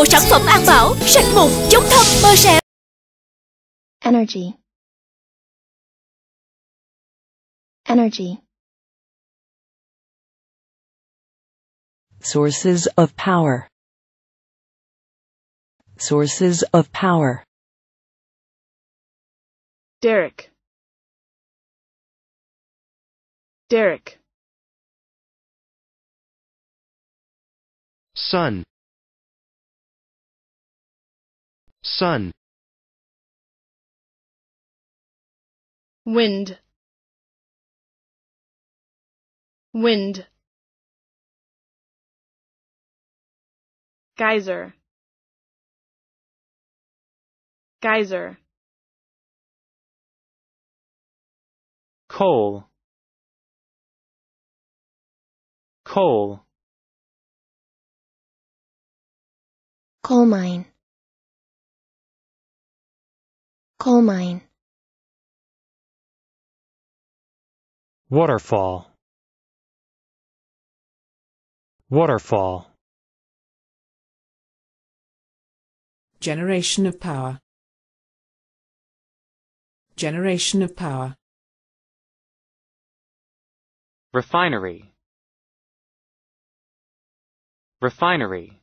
bộ sản phẩm an bảo sạch mụn chống thâm mơ sẹo energy energy sources of power sources of power Derek Derek Sun sun wind wind geyser geyser coal coal coal mine Coal mine. Waterfall. Waterfall. Generation of power. Generation of power. Refinery. Refinery.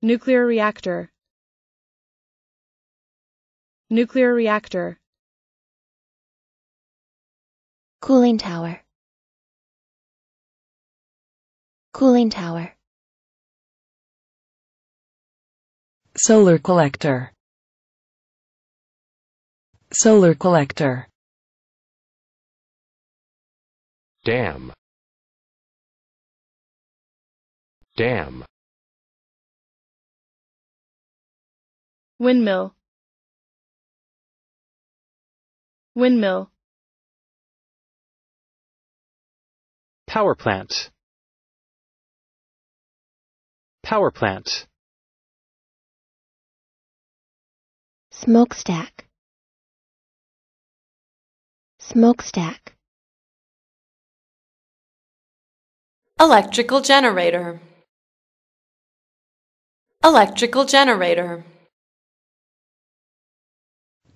Nuclear reactor. Nuclear reactor. Cooling tower. Cooling tower. Solar collector. Solar collector. Dam. Dam. Windmill. windmill power plant power plant smokestack smokestack electrical generator electrical generator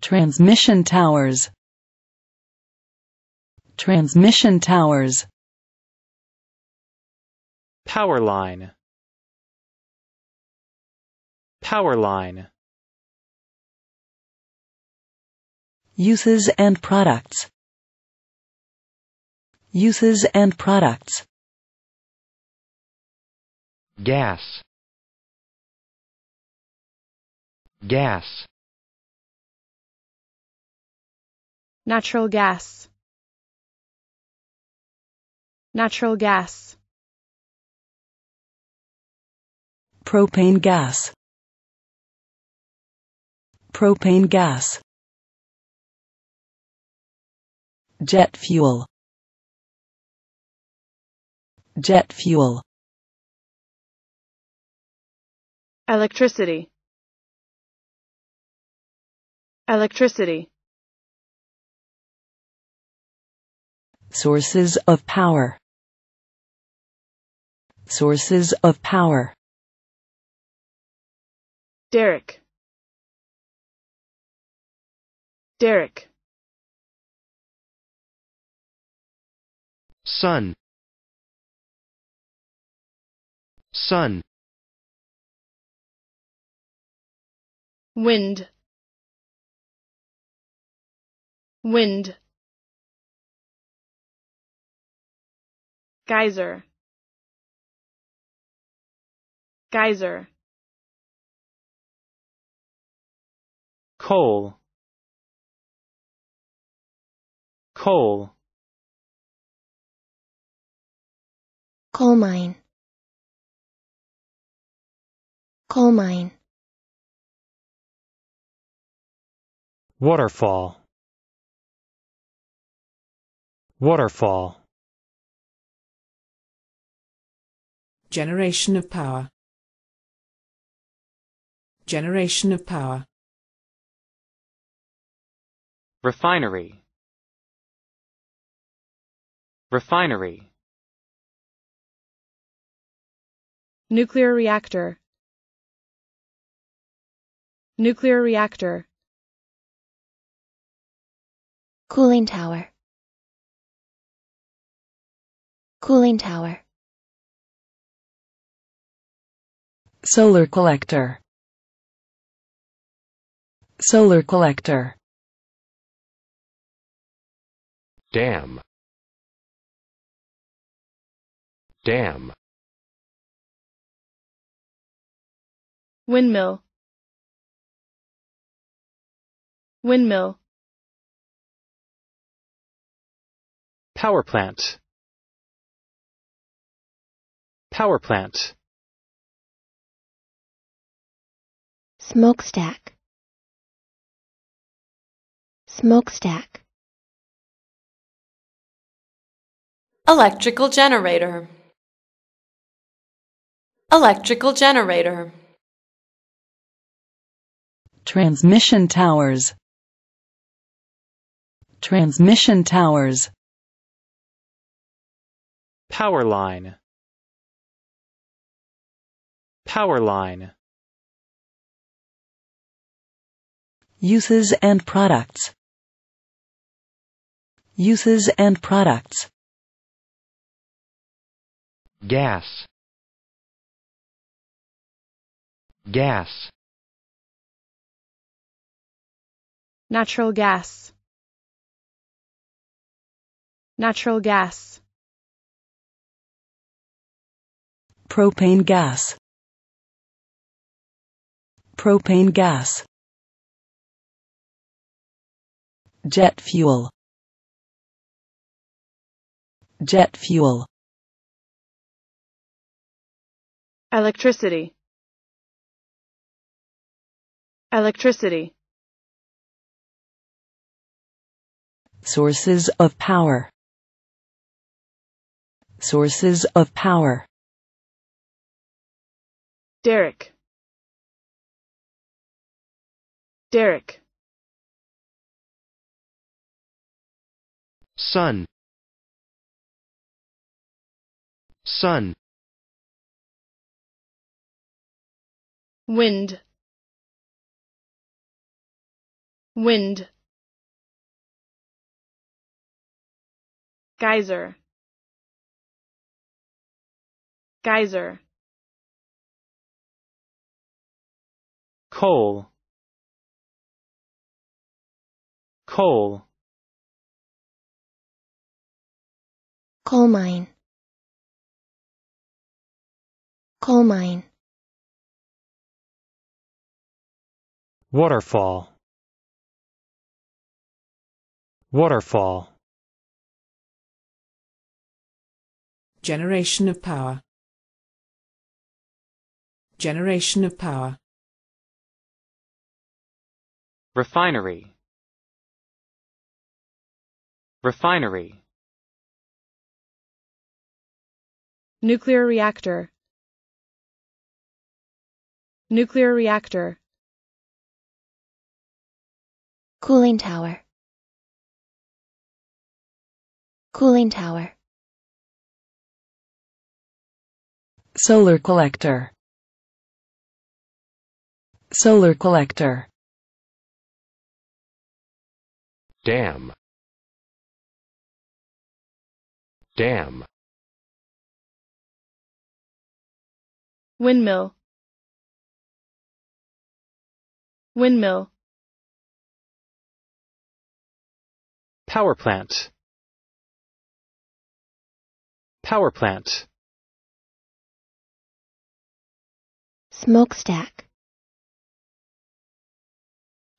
transmission towers Transmission towers Power line Power line Uses and products Uses and products Gas Gas Natural gas Natural gas. Propane gas. Propane gas. Jet fuel. Jet fuel. Electricity. Electricity. Sources of power. Sources of power. Derek. Derek. Sun. Sun. Wind. Wind. Geyser. Geyser coal coal coal mine coal mine waterfall waterfall generation of power Generation of power. Refinery. Refinery. Nuclear reactor. Nuclear reactor. Cooling tower. Cooling tower. Solar collector. Solar collector. Dam. Dam. Windmill. Windmill. Power plant. Power plant. Smokestack. Smokestack. Electrical generator. Electrical generator. Transmission towers. Transmission towers. Power line. Power line. Uses and products uses and products. Gas. Gas. Natural gas. Natural gas. Propane gas. Propane gas. Jet fuel. Jet fuel. Electricity. Electricity. Sources of power. Sources of power. Derek. Derek. Sun. sun wind wind geyser geyser coal coal coal mine Coal mine. Waterfall. Waterfall. Generation of power. Generation of power. Refinery. Refinery. Nuclear reactor. Nuclear reactor. Cooling tower. Cooling tower. Solar collector. Solar collector. Dam. Dam. Windmill. windmill power plant power plant smokestack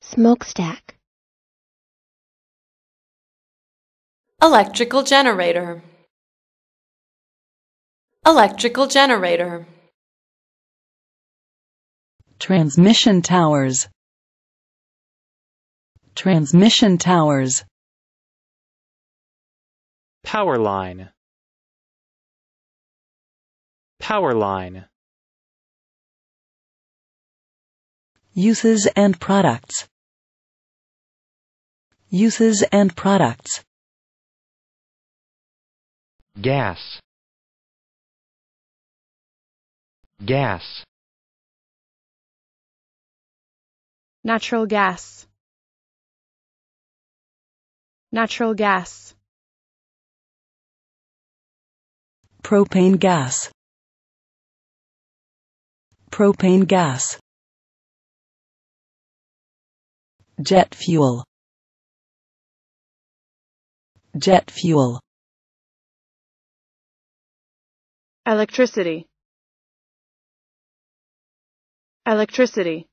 smokestack electrical generator electrical generator transmission towers Transmission towers Power line Power line Uses and products Uses and products Gas Gas Natural gas Natural gas. Propane gas. Propane gas. Jet fuel. Jet fuel. Electricity. Electricity.